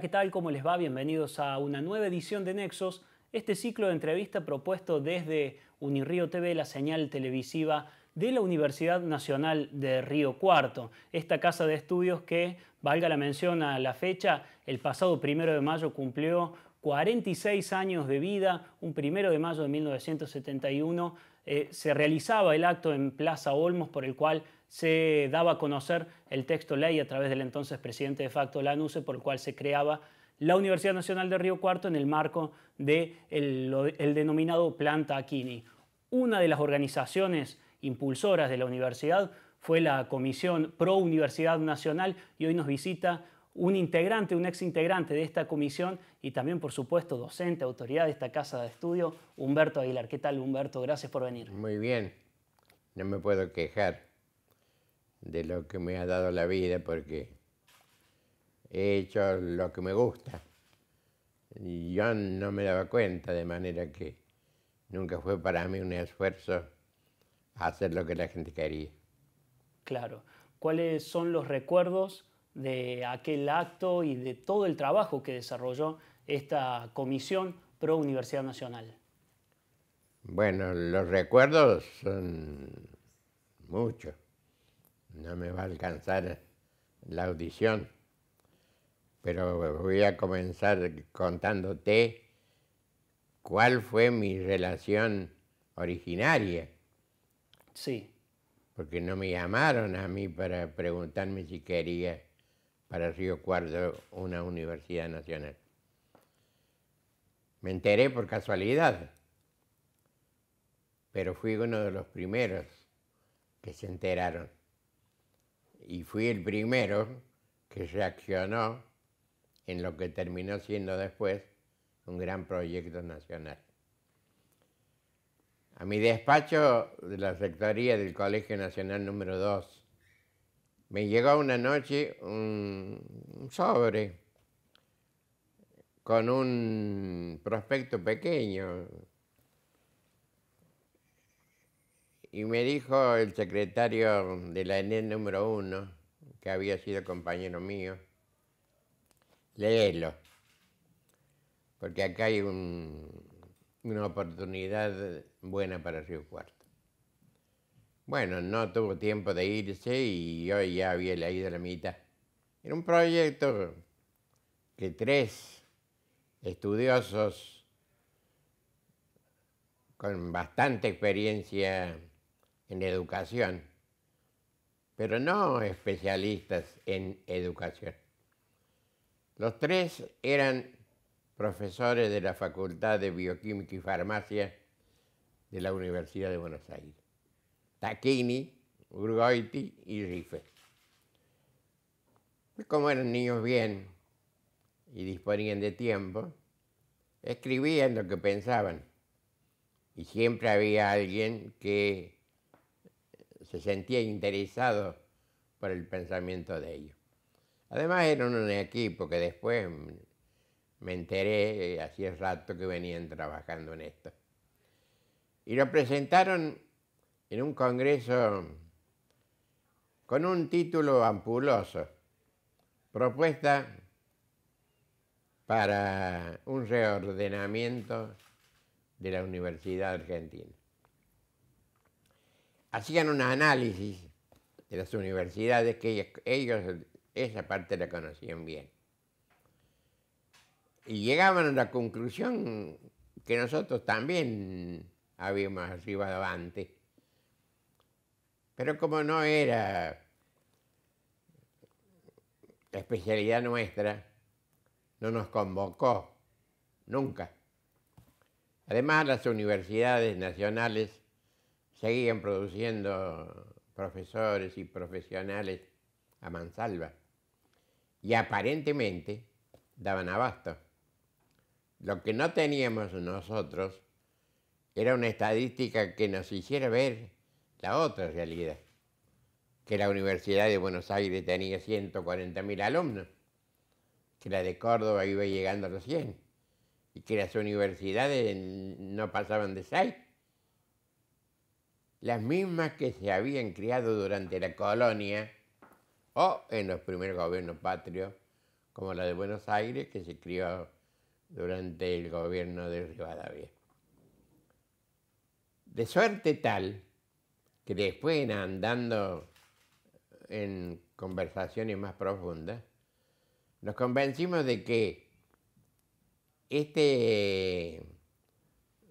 ¿qué tal? ¿Cómo les va? Bienvenidos a una nueva edición de Nexos, este ciclo de entrevista propuesto desde Unirío TV, la señal televisiva de la Universidad Nacional de Río Cuarto, esta casa de estudios que, valga la mención a la fecha, el pasado primero de mayo cumplió 46 años de vida, un primero de mayo de 1971, eh, se realizaba el acto en Plaza Olmos por el cual se daba a conocer el texto ley a través del entonces presidente de facto Lanuse, por el cual se creaba la Universidad Nacional de Río Cuarto en el marco del de el, denominado Planta Aquini. Una de las organizaciones impulsoras de la universidad fue la Comisión Pro Universidad Nacional y hoy nos visita un integrante, un ex integrante de esta comisión y también, por supuesto, docente, autoridad de esta casa de estudio, Humberto Aguilar. ¿Qué tal, Humberto? Gracias por venir. Muy bien, no me puedo quejar de lo que me ha dado la vida porque he hecho lo que me gusta. Y yo no me daba cuenta, de manera que nunca fue para mí un esfuerzo hacer lo que la gente quería. Claro. ¿Cuáles son los recuerdos de aquel acto y de todo el trabajo que desarrolló esta comisión pro Universidad Nacional? Bueno, los recuerdos son muchos no me va a alcanzar la audición, pero voy a comenzar contándote cuál fue mi relación originaria. Sí. Porque no me llamaron a mí para preguntarme si quería para Río Cuarto una universidad nacional. Me enteré por casualidad, pero fui uno de los primeros que se enteraron y fui el primero que reaccionó en lo que terminó siendo después un gran proyecto nacional. A mi despacho de la Sectoría del Colegio Nacional número 2 me llegó una noche un sobre con un prospecto pequeño, Y me dijo el secretario de la ENE número uno, que había sido compañero mío, léelo, porque acá hay una oportunidad buena para Río Cuarto. Bueno, no tuvo tiempo de irse y yo ya había leído la mitad. Era un proyecto que tres estudiosos con bastante experiencia en educación, pero no especialistas en educación. Los tres eran profesores de la Facultad de Bioquímica y Farmacia de la Universidad de Buenos Aires. Taquini, Urgoiti y Rife. Como eran niños bien y disponían de tiempo, escribían lo que pensaban. Y siempre había alguien que se sentía interesado por el pensamiento de ellos. Además eran un equipo que después me enteré, eh, hacía rato que venían trabajando en esto. Y lo presentaron en un congreso con un título ampuloso, propuesta para un reordenamiento de la Universidad Argentina hacían un análisis de las universidades que ellos, esa parte la conocían bien. Y llegaban a la conclusión que nosotros también habíamos arribado antes. Pero como no era la especialidad nuestra, no nos convocó nunca. Además, las universidades nacionales seguían produciendo profesores y profesionales a mansalva y aparentemente daban abasto. Lo que no teníamos nosotros era una estadística que nos hiciera ver la otra realidad, que la Universidad de Buenos Aires tenía 140.000 alumnos, que la de Córdoba iba llegando a los 100 y que las universidades no pasaban de 6 las mismas que se habían criado durante la colonia o en los primeros gobiernos patrios, como la de Buenos Aires, que se crió durante el gobierno de Rivadavia. De suerte tal que después andando en conversaciones más profundas, nos convencimos de que este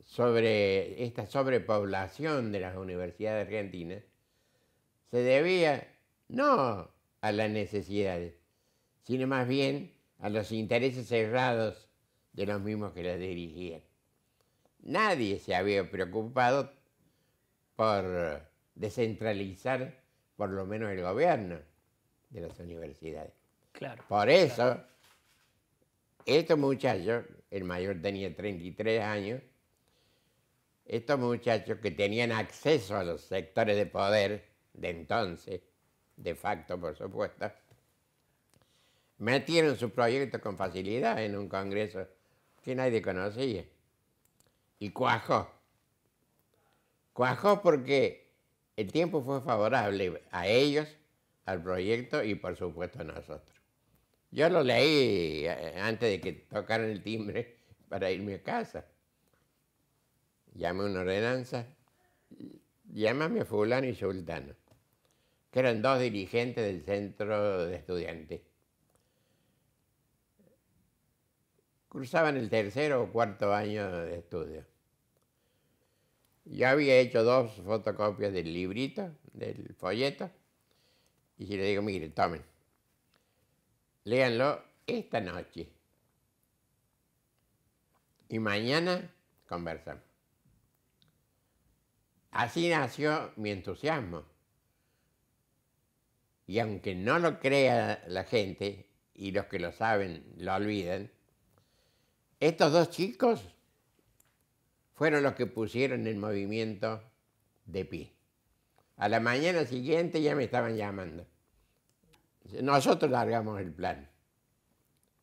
sobre esta sobrepoblación de las universidades argentinas se debía no a las necesidades, sino más bien a los intereses cerrados de los mismos que las dirigían. Nadie se había preocupado por descentralizar por lo menos el gobierno de las universidades. Claro. Por eso, estos muchachos, el mayor tenía 33 años, estos muchachos que tenían acceso a los sectores de poder de entonces, de facto por supuesto, metieron su proyecto con facilidad en un congreso que nadie conocía. Y cuajó. Cuajó porque el tiempo fue favorable a ellos, al proyecto y por supuesto a nosotros. Yo lo leí eh, antes de que tocaran el timbre para irme a casa llama una ordenanza, llámame fulano y sultano, que eran dos dirigentes del centro de estudiantes. Cruzaban el tercer o cuarto año de estudio. Yo había hecho dos fotocopias del librito, del folleto, y si le digo, mire, tomen, léanlo esta noche. Y mañana conversamos. Así nació mi entusiasmo. Y aunque no lo crea la gente y los que lo saben lo olvidan, estos dos chicos fueron los que pusieron el movimiento de pie. A la mañana siguiente ya me estaban llamando. Nosotros largamos el plan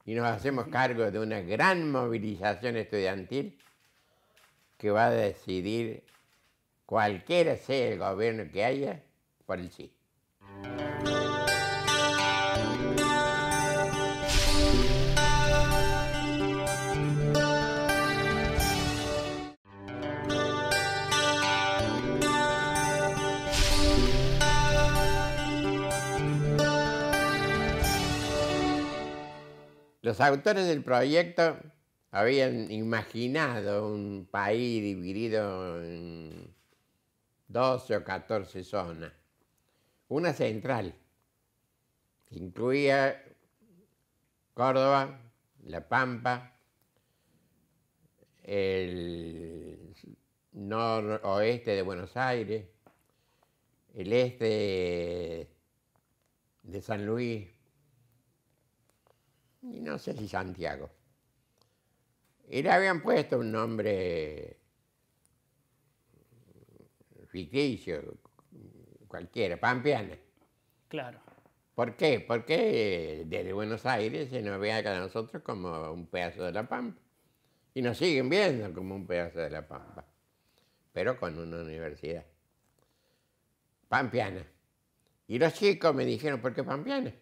y nos hacemos cargo de una gran movilización estudiantil que va a decidir cualquiera sea el gobierno que haya, por el sí. Los autores del proyecto habían imaginado un país dividido en 12 o 14 zonas. Una central, que incluía Córdoba, La Pampa, el noroeste de Buenos Aires, el este de San Luis, y no sé si Santiago. Y le habían puesto un nombre ficticio, cualquiera, pampeana. Claro. ¿Por qué? Porque desde Buenos Aires se nos ve a nosotros como un pedazo de la pampa. Y nos siguen viendo como un pedazo de la pampa, pero con una universidad. Pampeana. Y los chicos me dijeron, ¿por qué Pampeana?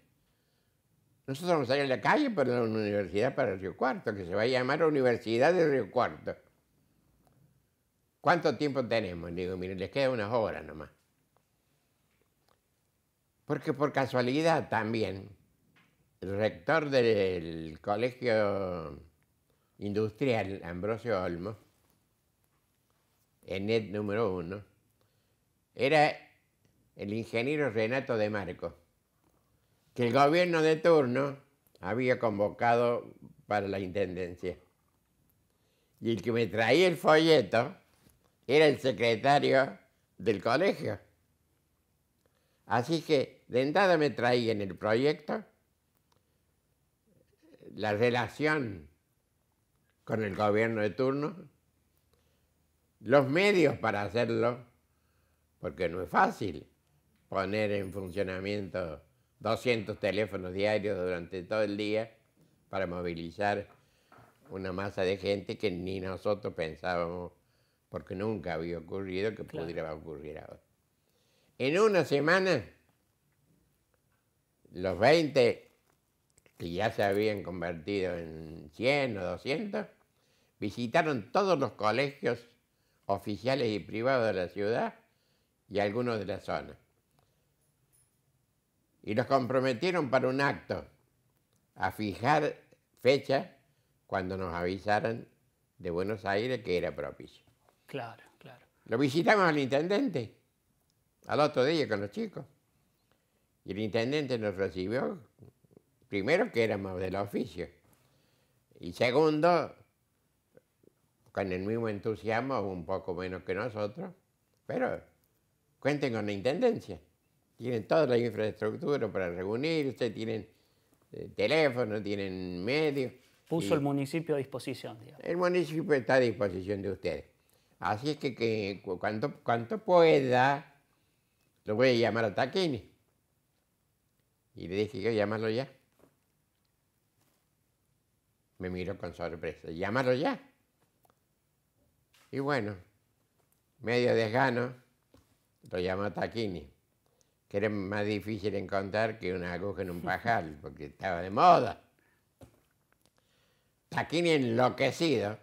Nosotros vamos a ir a la calle para una universidad para Río Cuarto, que se va a llamar Universidad de Río Cuarto. ¿Cuánto tiempo tenemos? Digo, les queda unas horas nomás. Porque por casualidad también, el rector del colegio industrial, Ambrosio Olmo, en el número uno, era el ingeniero Renato de Marco, que el gobierno de turno había convocado para la intendencia. Y el que me traía el folleto era el secretario del colegio. Así que de entrada me traía en el proyecto la relación con el gobierno de turno, los medios para hacerlo, porque no es fácil poner en funcionamiento 200 teléfonos diarios durante todo el día para movilizar una masa de gente que ni nosotros pensábamos porque nunca había ocurrido que pudiera ocurrir ahora. En una semana, los 20 que ya se habían convertido en 100 o 200, visitaron todos los colegios oficiales y privados de la ciudad y algunos de la zona. Y nos comprometieron para un acto, a fijar fecha cuando nos avisaran de Buenos Aires que era propicio. Claro, claro. Lo visitamos al intendente al otro día con los chicos. Y el intendente nos recibió, primero que éramos del oficio, y segundo, con el mismo entusiasmo, un poco menos que nosotros, pero cuenten con la intendencia. Tienen toda la infraestructura para reunirse, tienen eh, teléfono, tienen medios. Puso el municipio a disposición, El municipio está a disposición de ustedes. Así es que cuanto, pueda, lo voy a llamar a Taquini. Y le dije yo, llámalo ya. Me miró con sorpresa, llámalo ya. Y bueno, medio desgano, lo llamó Taquini, que era más difícil encontrar que una aguja en un pajal, porque estaba de moda. Taquini enloquecido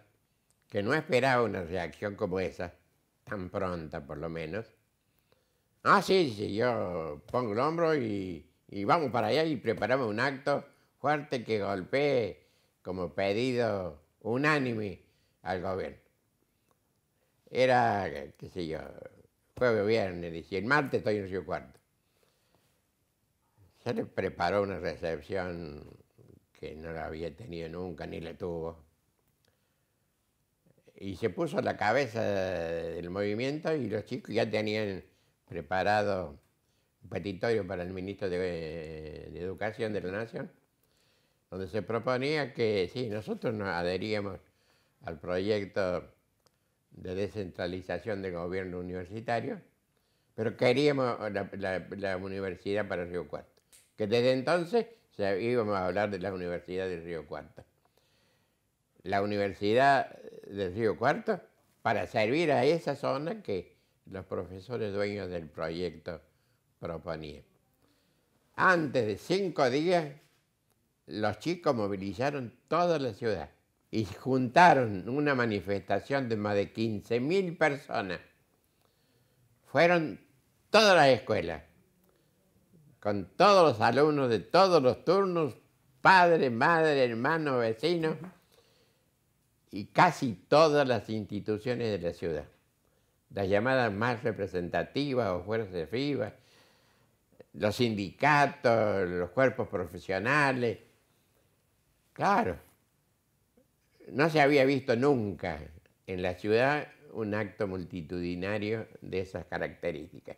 que no esperaba una reacción como esa, tan pronta por lo menos. Ah, sí, sí, yo pongo el hombro y, vamos para allá y preparamos un acto fuerte que golpeé como pedido unánime al gobierno. Era, qué sé yo, jueves, viernes, y el martes estoy en su Cuarto. Se le preparó una recepción que no la había tenido nunca, ni la tuvo y se puso a la cabeza del movimiento y los chicos ya tenían preparado un petitorio para el ministro eh, de, Educación de la Nación, donde se proponía que sí, nosotros nos adheríamos al proyecto de descentralización del gobierno universitario, pero queríamos la, universidad para Río Cuarto, que desde entonces íbamos a hablar de la universidad de Río Cuarto la Universidad del Río Cuarto para servir a esa zona que los profesores dueños del proyecto proponían. Antes de cinco días, los chicos movilizaron toda la ciudad y juntaron una manifestación de más de 15.000 personas. Fueron todas las escuelas, con todos los alumnos de todos los turnos, padres, madres, hermanos, vecinos y casi todas las instituciones de la ciudad, las llamadas más representativas o fuerzas de los sindicatos, los cuerpos profesionales. Claro, no se había visto nunca en la ciudad un acto multitudinario de esas características.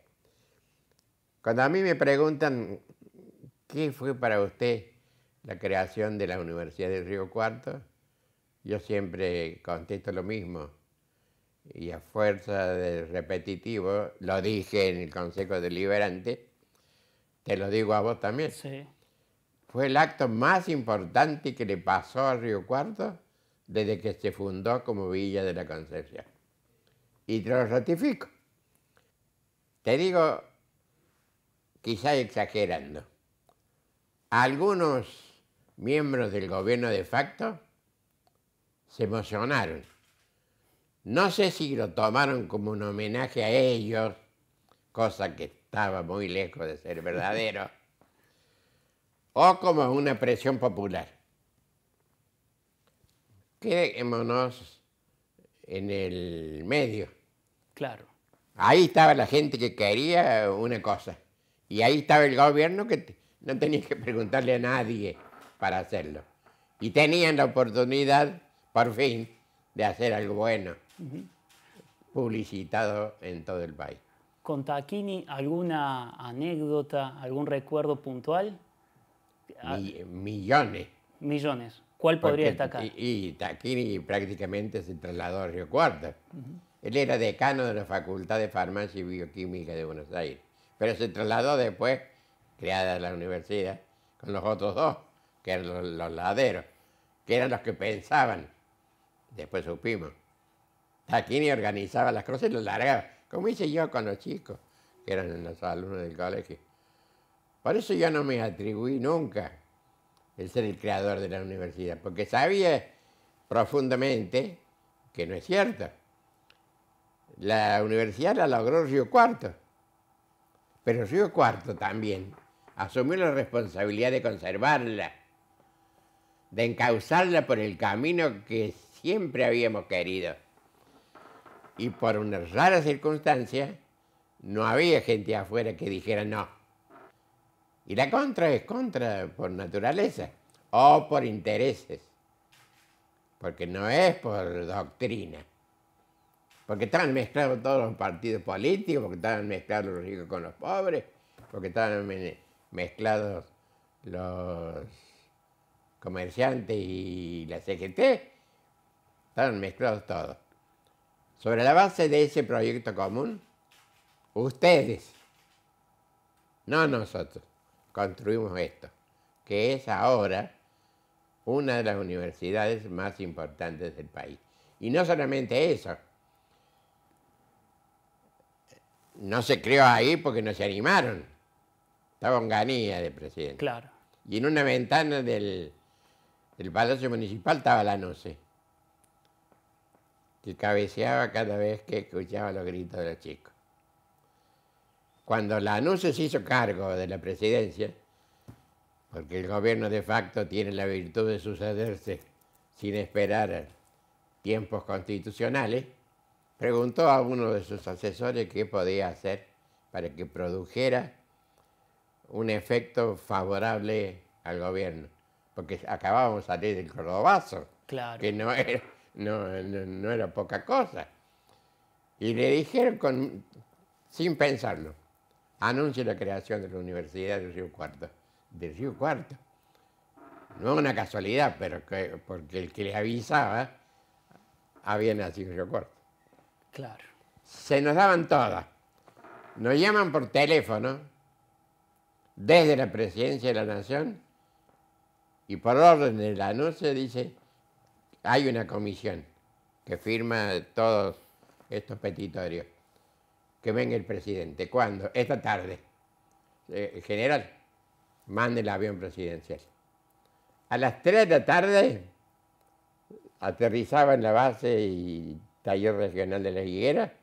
Cuando a mí me preguntan qué fue para usted la creación de la Universidad de Río Cuarto, yo siempre contesto lo mismo y a fuerza de repetitivo, lo dije en el Consejo Deliberante, te lo digo a vos también. Fue el acto más importante que le pasó a Río Cuarto desde que se fundó como Villa de la Concepción. Y te lo ratifico. Te digo, quizá exagerando, algunos miembros del gobierno de facto se emocionaron. No sé si lo tomaron como un homenaje a ellos, cosa que estaba muy lejos de ser verdadero, o como una presión popular. Quedémonos en el medio. Claro. Ahí estaba la gente que quería una cosa. Y ahí estaba el gobierno que no tenía que preguntarle a nadie para hacerlo. Y tenían la oportunidad por fin, de hacer algo bueno, publicitado en todo el país. ¿Con Taquini alguna anécdota, algún recuerdo puntual? y ah. millones. Millones. ¿Cuál podría destacar? Y, Taquini prácticamente se trasladó a Río Cuarto. Él era decano de la Facultad de Farmacia y Bioquímica de Buenos Aires, pero se trasladó después, creada la universidad, con los otros dos, que eran los, los laderos, que eran los que pensaban Después supimos. Taquini organizaba las cosas y las largaba, como hice yo con los chicos, que eran los alumnos del colegio. Por eso yo no me atribuí nunca el ser el creador de la universidad, porque sabía profundamente que no es cierto. La universidad la logró Río Cuarto, pero Río Cuarto también asumió la responsabilidad de conservarla, de encauzarla por el camino que siempre habíamos querido. Y por una rara circunstancia, no había gente afuera que dijera no. Y la contra es contra por naturaleza o por intereses, porque no es por doctrina, porque estaban mezclados todos los partidos políticos, porque estaban mezclados los ricos con los pobres, porque estaban mezclados los comerciantes y la CGT, están mezclados todos. Sobre la base de ese proyecto común, ustedes, no nosotros, construimos esto, que es ahora una de las universidades más importantes del país. Y no solamente eso, no se creó ahí porque no se animaron. Estaba ganía de presidente. Claro. Y en una ventana del, Palacio Municipal estaba la noche que cabeceaba cada vez que escuchaba los gritos de los chicos. Cuando la anuncia se hizo cargo de la presidencia, porque el gobierno de facto tiene la virtud de sucederse sin esperar tiempos constitucionales, preguntó a uno de sus asesores qué podía hacer para que produjera un efecto favorable al gobierno, porque acabábamos de salir del cordobazo, que no era no, no, era poca cosa. Y le dijeron sin pensarlo, anuncio la creación de la Universidad de Río Cuarto. De Río Cuarto. No una casualidad, pero porque el que le avisaba había nacido en Río Cuarto. Claro. Se nos daban todas. Nos llaman por teléfono desde la presidencia de la Nación y por orden del anuncio dice hay una comisión que firma todos estos petitorios que venga el presidente. ¿Cuándo? Esta tarde. el eh, general, mande el avión presidencial. A las 3 de la tarde aterrizaba en la base y taller regional de la higuera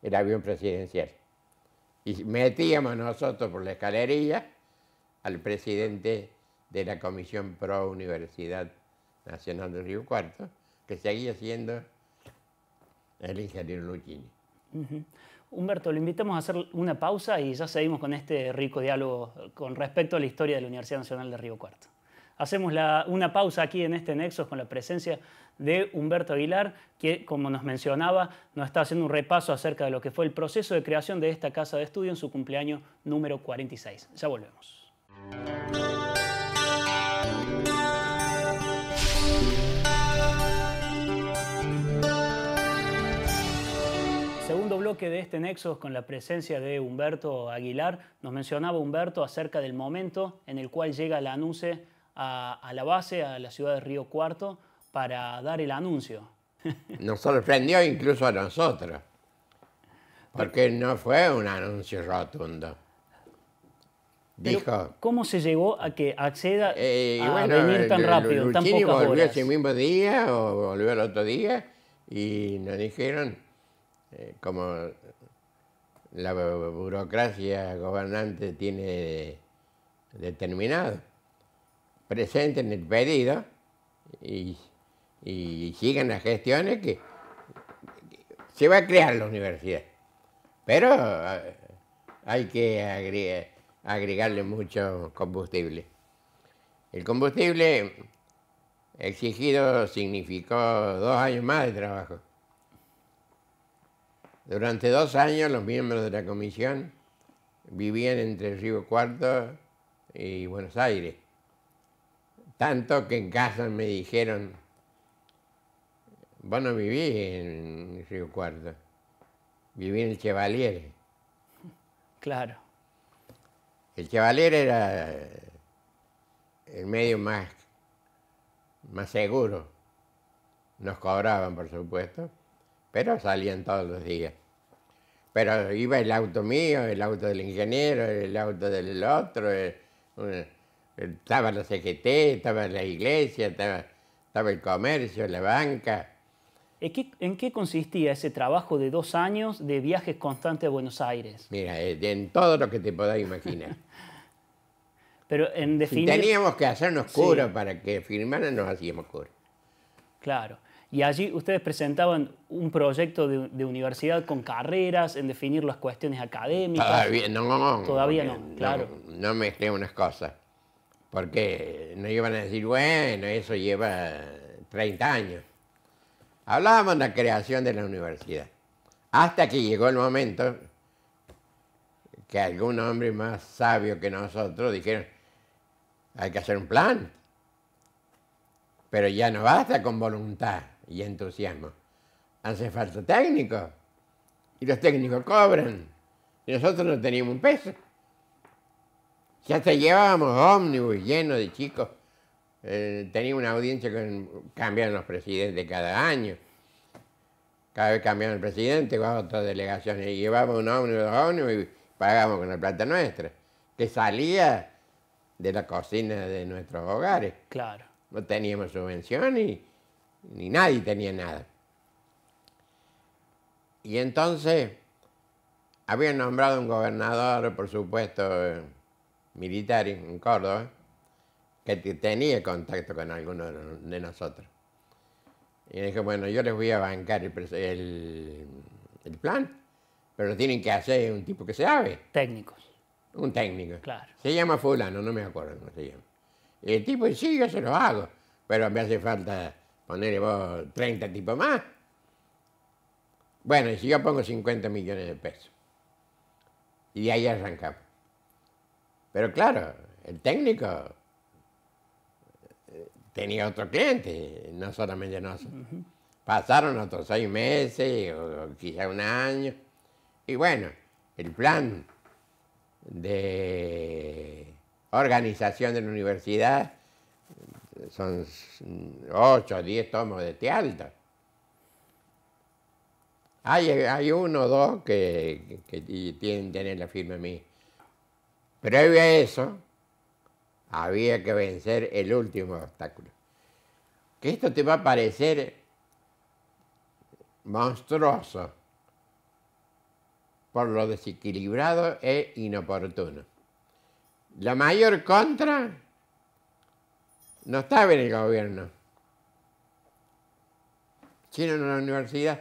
el avión presidencial. Y metíamos nosotros por la escalerilla al presidente de la Comisión Pro Universidad Nacional de Río Cuarto, que seguía siendo el ingeniero Luchini. Humberto, lo invitamos a hacer una pausa y ya seguimos con este rico diálogo con respecto a la historia de la Universidad Nacional de Río Cuarto. Hacemos una pausa aquí en este nexo con la presencia de Humberto Aguilar, que, como nos mencionaba, nos está haciendo un repaso acerca de lo que fue el proceso de creación de esta casa de estudio en su cumpleaños número 46. Ya volvemos. que de este nexo con la presencia de Humberto Aguilar. Nos mencionaba Humberto acerca del momento en el cual llega el anuncio a, la base, a la ciudad de Río Cuarto, para dar el anuncio. Nos sorprendió incluso a nosotros, porque no fue un anuncio rotundo. Dijo, ¿Cómo se llegó a que acceda eh, a venir tan rápido, Luchini volvió ese mismo día o volvió el otro día y nos dijeron eh, como la burocracia gobernante tiene determinado. Presenten el pedido y, sigan las gestiones que, se va a crear la universidad. Pero eh, hay que agregarle mucho combustible. El combustible exigido significó dos años más de trabajo. Durante dos años los miembros de la comisión vivían entre Río Cuarto y Buenos Aires. Tanto que en casa me dijeron, vos no vivís en Río Cuarto, viví en el Chevalier. Claro. El Chevalier era el medio más, más seguro. Nos cobraban, por supuesto, pero salían todos los días. Pero iba el auto mío, el auto del ingeniero, el auto del otro. Eh, eh, estaba la CGT, estaba la iglesia, estaba, el comercio, la banca. ¿En qué, consistía ese trabajo de dos años de viajes constantes a Buenos Aires? Mira, eh, en todo lo que te podás imaginar. Pero en definitiva... teníamos que hacernos cura para que firmaran, nos hacíamos curos. Claro. Y allí ustedes presentaban un proyecto de, universidad con carreras, en definir las cuestiones académicas. Todavía ah, no. no, no claro. No, me mezclé unas cosas. Porque no iban a decir, bueno, eso lleva 30 años. Hablábamos de la creación de la universidad. Hasta que llegó el momento que algún hombre más sabio que nosotros dijeron, hay que hacer un plan. Pero ya no basta con voluntad y entusiasmo. Hace falta técnicos. Y los técnicos cobran. Y nosotros no teníamos un peso. Ya te llevábamos ómnibus lleno de chicos. Teníamos eh, tenía una audiencia que cambian los presidentes cada año. Cada vez cambiaban el presidente, a otras delegaciones. Y llevábamos un ómnibus, ómnibus y pagábamos con la plata nuestra. Que salía de la cocina de nuestros hogares. Claro. No teníamos subvención y ni nadie tenía nada. Y entonces habían nombrado un gobernador, por supuesto, eh, militar en Córdoba, que tenía contacto con alguno de nosotros. Y dije, bueno, yo les voy a bancar el, plan, pero lo tienen que hacer un tipo que se sabe. Técnicos. Un técnico. Claro. Se llama fulano, no me acuerdo cómo se llama. Y el tipo, sí, yo se lo hago, pero me hace falta Ponele vos 30 tipos más. Bueno, y si yo pongo 50 millones de pesos. Y de ahí arrancamos. Pero claro, el técnico eh, tenía otro cliente, no solamente nosotros. Pasaron otros seis meses o, o quizá un año. Y bueno, el plan de organización de la universidad son 8 mm, o 10 tomos de este Hay, hay uno o dos que, tienen, tienen la firma mía. Previo a eso, había que vencer el último obstáculo. Que esto te va a parecer monstruoso por lo desequilibrado e inoportuno. La mayor contra no estaba en el gobierno, sino en la universidad.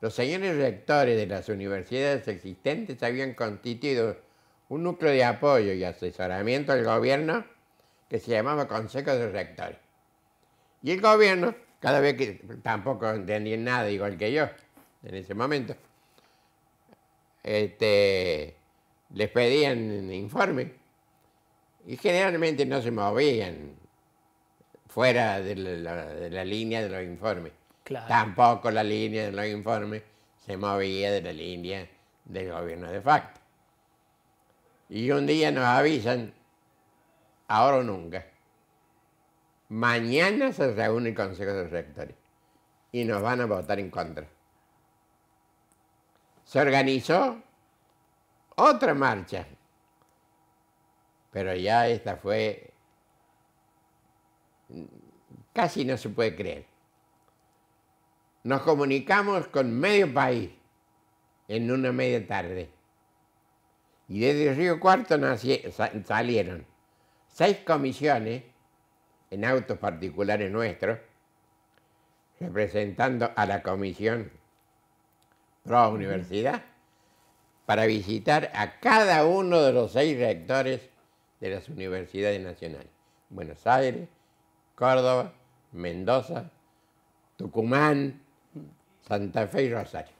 Los señores rectores de las universidades existentes habían constituido un núcleo de apoyo y asesoramiento al gobierno que se llamaba Consejo de Rectores. Y el gobierno, cada vez que tampoco entendían nada igual que yo en ese momento, este, les pedían informe y generalmente no se movían fuera de la, línea de los informes. Tampoco la línea de los informes se movía de la línea del gobierno de facto. Y un día nos avisan, ahora o nunca, mañana se reúne el Consejo de Rectores y nos van a votar en contra. Se organizó otra marcha pero ya esta fue, casi no se puede creer. Nos comunicamos con medio país en una media tarde. Y desde Río Cuarto salieron seis comisiones en autos particulares nuestros, representando a la comisión pro universidad, para visitar a cada uno de los seis rectores de las universidades nacionales. Buenos Aires, Córdoba, Mendoza, Tucumán, Santa Fe y Rosario.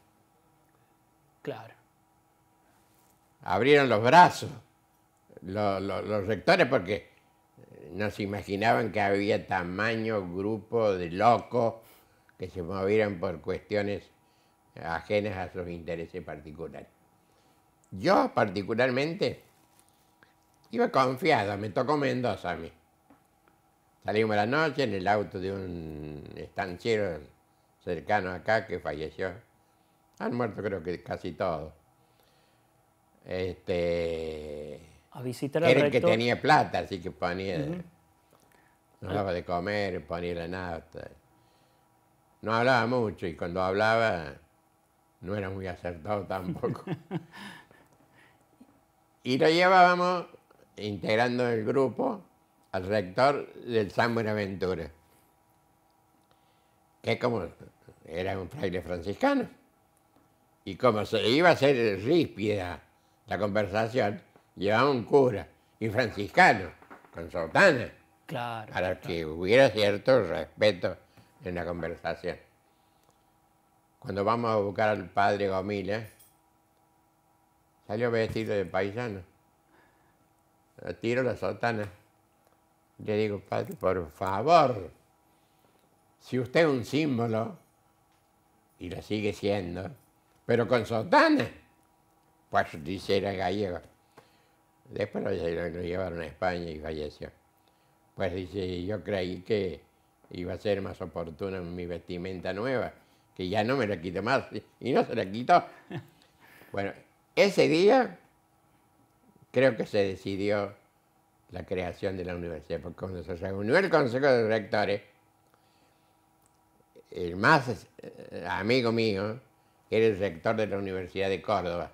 Claro. Abrieron los brazos los, rectores porque eh, no se imaginaban que había tamaño grupo de locos que se movieran por cuestiones ajenas a sus intereses particulares. Yo particularmente Iba confiado, me tocó Mendoza a mí. Salimos a la noche en el auto de un estanciero cercano acá que falleció. Han muerto creo que casi todos. Este, a visitar al Era el que tenía plata, así que ponía... No de comer, ponía la nafta. No hablaba mucho y cuando hablaba no era muy acertado tampoco. y lo llevábamos integrando el grupo al rector del San Buenaventura, que como era un fraile franciscano, y como se iba a hacer ríspida la conversación, llevaba un cura y franciscano, con sotana, claro, para que hubiera cierto respeto en la conversación. Cuando vamos a buscar al padre Gomila, salió vestido de paisano tiro la sotana. Le digo, padre, por favor, si usted es un símbolo, y lo sigue siendo, pero con sotana, pues dice era gallego. Después lo, llevaron a España y falleció. Pues dice, yo creí que iba a ser más oportuna mi vestimenta nueva, que ya no me la quito más, y no se la quitó. Bueno, ese día creo que se decidió la creación de la universidad, porque cuando se reunió el Consejo de Rectores, el más eh, amigo mío era el rector de la Universidad de Córdoba,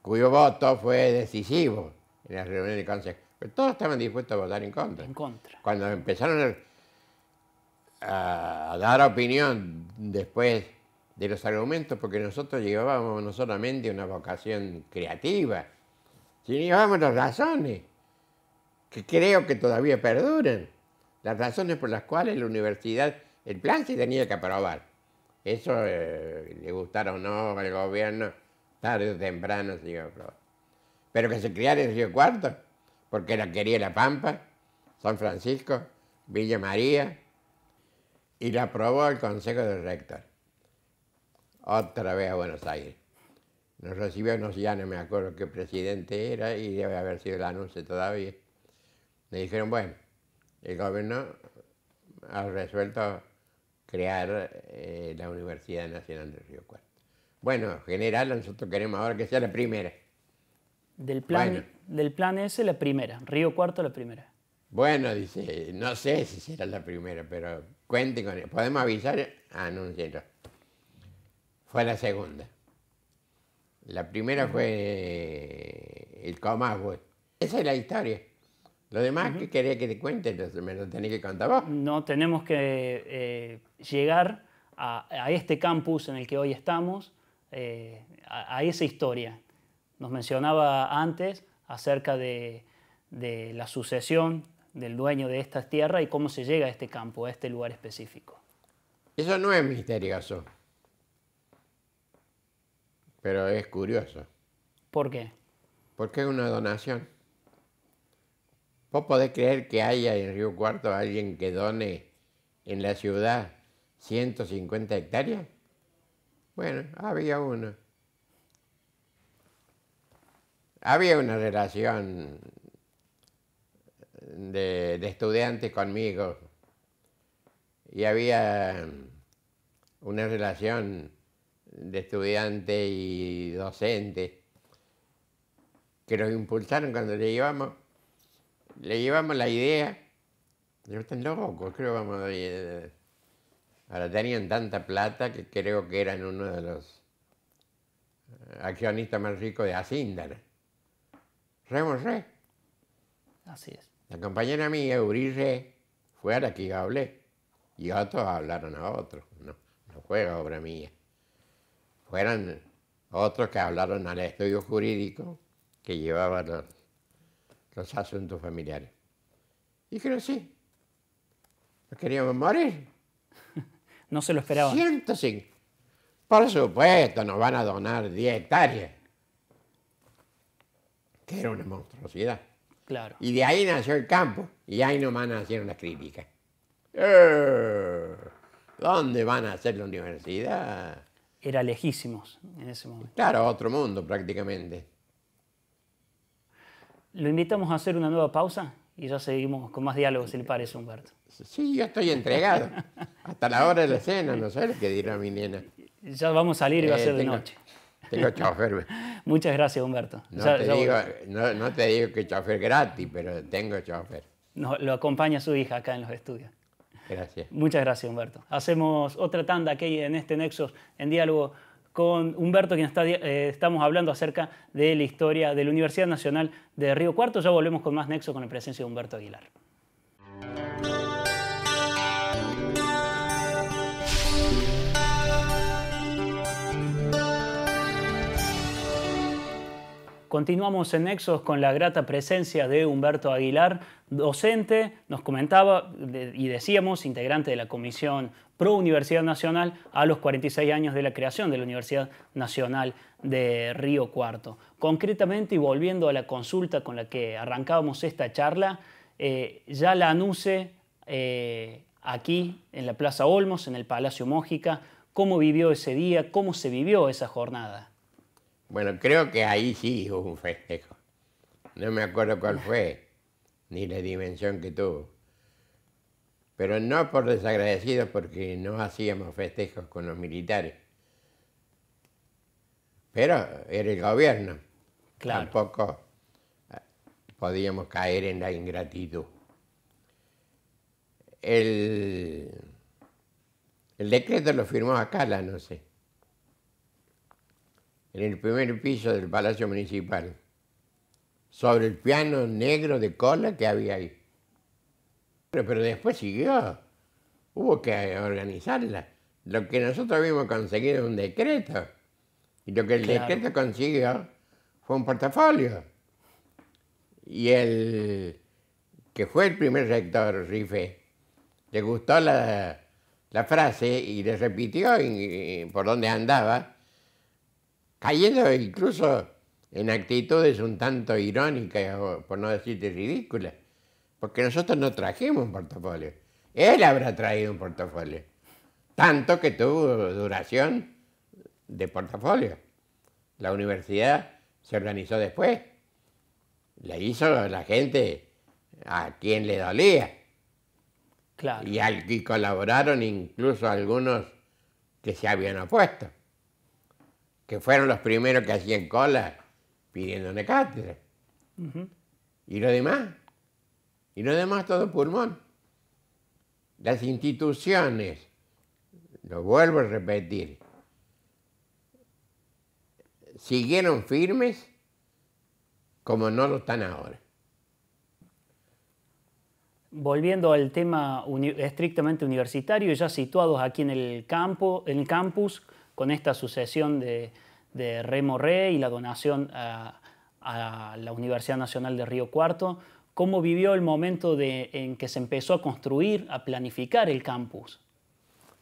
cuyo voto fue decisivo en la reunión del Consejo. Pero todos estaban dispuestos a votar en contra. En contra. Cuando empezaron a dar opinión después de los argumentos porque nosotros llevábamos no solamente una vocación creativa, sino llevábamos las razones, que creo que todavía perduran, las razones por las cuales la universidad, el plan se tenía que aprobar. Eso, eh, le gustara o no al gobierno, tarde o temprano se iba a aprobar. Pero que se creara el Río Cuarto, porque la quería La Pampa, San Francisco, Villa María, y la aprobó el Consejo del Rector otra vez a Buenos Aires. Nos recibió, no sé, ya no me acuerdo qué presidente era y debe haber sido el anuncio todavía. Me dijeron, bueno, el gobierno ha resuelto crear eh, la Universidad Nacional de Río Cuarto. Bueno, general, nosotros queremos ahora que sea la primera. Del plan, del plan ese, la primera. Río Cuarto, la primera. Bueno, dice, no sé si será la primera, pero cuente con él. Podemos avisar, anúncienlo fue la segunda. La primera fue eh, el Comahue. Esa es la historia. Lo demás que quería que te cuentes, me lo tenés que contar vos. No, tenemos que eh, llegar a, este campus en el que hoy estamos, eh, a, esa historia. Nos mencionaba antes acerca de, de la sucesión del dueño de estas tierras y cómo se llega a este campo, a este lugar específico. Eso no es misterioso. Pero es curioso. ¿Por qué? Porque es una donación. ¿Vos podés creer que haya en Río Cuarto alguien que done en la ciudad 150 hectáreas? Bueno, había uno. Había una relación de, de estudiantes conmigo y había una relación de estudiantes y docentes que nos impulsaron cuando le llevamos, le llevamos la idea. Yo están locos, creo vamos a ir. Ahora tenían tanta plata que creo que eran uno de los eh, accionistas más ricos de Asíndar. Remos Re. Así es. La compañera mía, Re fue a la que yo hablé. Y otros hablaron a otros. No, no fue obra mía. Fueron otros que hablaron al estudio jurídico que llevaba los, asuntos familiares. Y sí, nos queríamos morir. no se lo esperaban. 105. Por supuesto, nos van a donar 10 hectáreas. Que era una monstruosidad. Claro. Y de ahí nació el campo. Y ahí van a hacer una crítica. ¿Dónde van a hacer la universidad? era lejísimos en ese momento. Claro, otro mundo prácticamente. Lo invitamos a hacer una nueva pausa y ya seguimos con más diálogos, si le parece, Humberto. Sí, yo estoy entregado. Hasta la hora de la cena, no sé qué dirá mi nena. Ya vamos a salir y va a eh, ser de noche. Tengo chofer. Muchas gracias, Humberto. No, te digo, te que chofer gratis, pero tengo chofer. No, lo acompaña su hija acá en los estudios. Muchas gracias, Humberto. Hacemos otra tanda aquí en este Nexos, en diálogo con Humberto, quien está, eh, estamos hablando acerca de la historia de la Universidad Nacional de Río Cuarto. Ya volvemos con más Nexo con la presencia de Humberto Aguilar. Continuamos en Nexos con la grata presencia de Humberto Aguilar, docente, nos comentaba y decíamos, integrante de la Comisión Pro Universidad Nacional a los 46 años de la creación de la Universidad Nacional de Río Cuarto. Concretamente, y volviendo a la consulta con la que arrancábamos esta charla, eh, ya la anuncié eh, aquí en la Plaza Olmos, en el Palacio Mójica, cómo vivió ese día, cómo se vivió esa jornada. Bueno, creo que ahí sí hubo un festejo. No me acuerdo cuál fue, ni la dimensión que tuvo. Pero no por desagradecidos, porque no hacíamos festejos con los militares. Pero era el gobierno. Tampoco ah, podíamos caer en la ingratitud. El, decreto lo firmó Acala, no sé en el primer piso del Palacio Municipal, sobre el piano negro de cola que había ahí. Pero, pero después siguió, hubo que organizarla. Lo que nosotros habíamos conseguido es un decreto, y lo que el decreto consiguió fue un portafolio. Y el que fue el primer rector, Rife, le gustó la, frase y le repitió por dónde andaba cayendo incluso en actitudes un tanto irónicas, por no decirte ridículas, porque nosotros no trajimos un portafolio. Él habrá traído un portafolio, tanto que tuvo duración de portafolio. La universidad se organizó después, la hizo la gente a quien le dolía. Y, al, y colaboraron incluso algunos que se habían opuesto que fueron los primeros que hacían cola pidiendo una cátedra. ¿Y lo demás? Y lo demás todo pulmón. Las instituciones, lo vuelvo a repetir, siguieron firmes como no lo están ahora. Volviendo al tema estrictamente universitario, ya situados aquí en el, campo, en el campus, con esta sucesión de, de Remo Rey y la donación a, la Universidad Nacional de Río Cuarto, cómo vivió el momento en que se empezó a construir, a planificar el campus.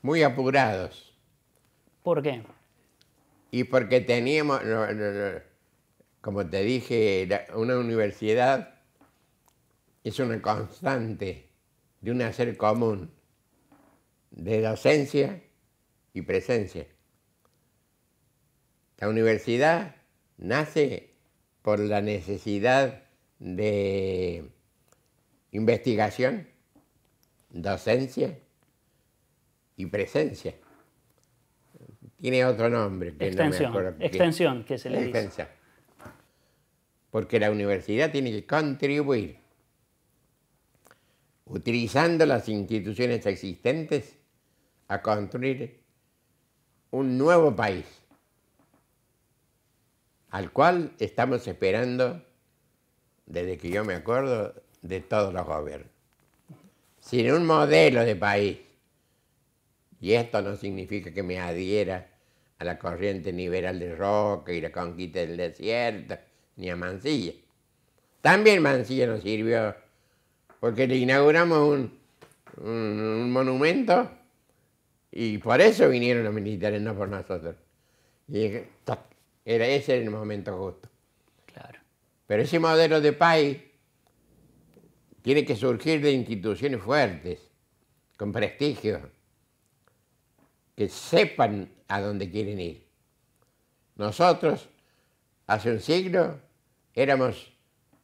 Muy apurados. ¿Por qué? Y porque teníamos, como te dije, una universidad es una constante de un hacer común de docencia y presencia. La universidad nace por la necesidad de investigación, docencia y presencia. Tiene otro nombre. extensión, extensión que se le dice. Porque la universidad tiene que contribuir utilizando las instituciones existentes a construir un nuevo país al cual estamos esperando desde que yo me acuerdo de todos los gobiernos. Sin un modelo de país, y esto no significa que me adhiera a la corriente liberal de Roca y la conquista del desierto, ni a Mansilla. También Mancilla nos sirvió porque le inauguramos un, monumento y por eso vinieron los militares, no por nosotros. Y era ese el momento justo. Claro. Pero ese modelo de país tiene que surgir de instituciones fuertes, con prestigio, que sepan a dónde quieren ir. Nosotros, hace un siglo, éramos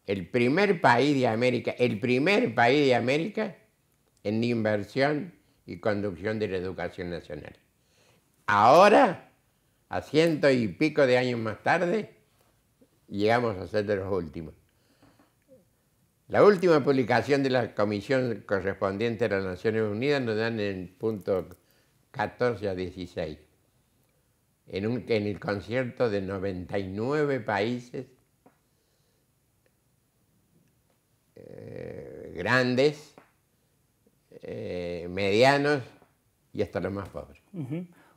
el primer país de América, el primer país de América en inversión y conducción de la educación nacional. Ahora a ciento y pico de años más tarde, llegamos a ser de los últimos. La última publicación de la comisión correspondiente de las Naciones Unidas nos dan en el punto 14 a 16, en, el concierto de 99 países eh, grandes, eh, medianos y hasta los más pobres.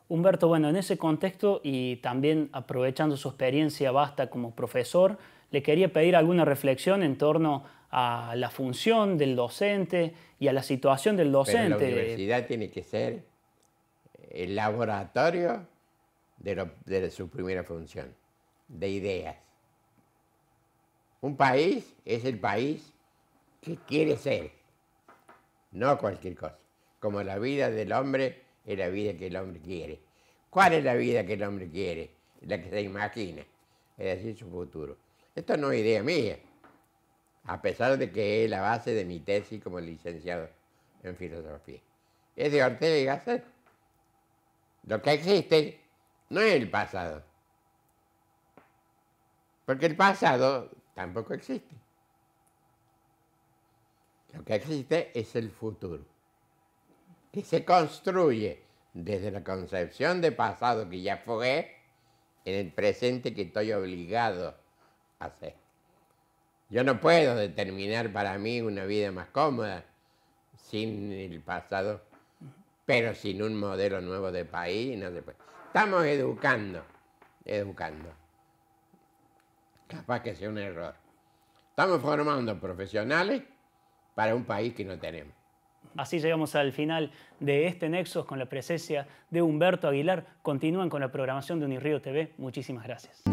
Humberto, bueno, en ese contexto y también aprovechando su experiencia vasta como profesor, le quería pedir alguna reflexión en torno a la función del docente y a la situación del docente. la universidad tiene que ser el laboratorio de, de su primera función, de ideas. Un país es el país que quiere ser, no cualquier cosa, como la vida del hombre es la vida que el hombre quiere. ¿Cuál es la vida que el hombre quiere? La que se imagina, es decir, su futuro. Esto no es idea mía, a pesar de que es la base de mi tesis como licenciado en filosofía. Es de Ortega y Lo que existe no es el pasado, porque el pasado tampoco existe. Lo que existe es el futuro que se construye desde la concepción de pasado que ya fue en el presente que estoy obligado a hacer. Yo no puedo determinar para mí una vida más cómoda sin el pasado, pero sin un modelo nuevo de país no se Estamos educando, educando. Capaz que sea un error. Estamos formando profesionales para un país que no tenemos así llegamos al final de este Nexos con la presencia de Humberto Aguilar. Continúan con la programación de Unirío TV. Muchísimas gracias.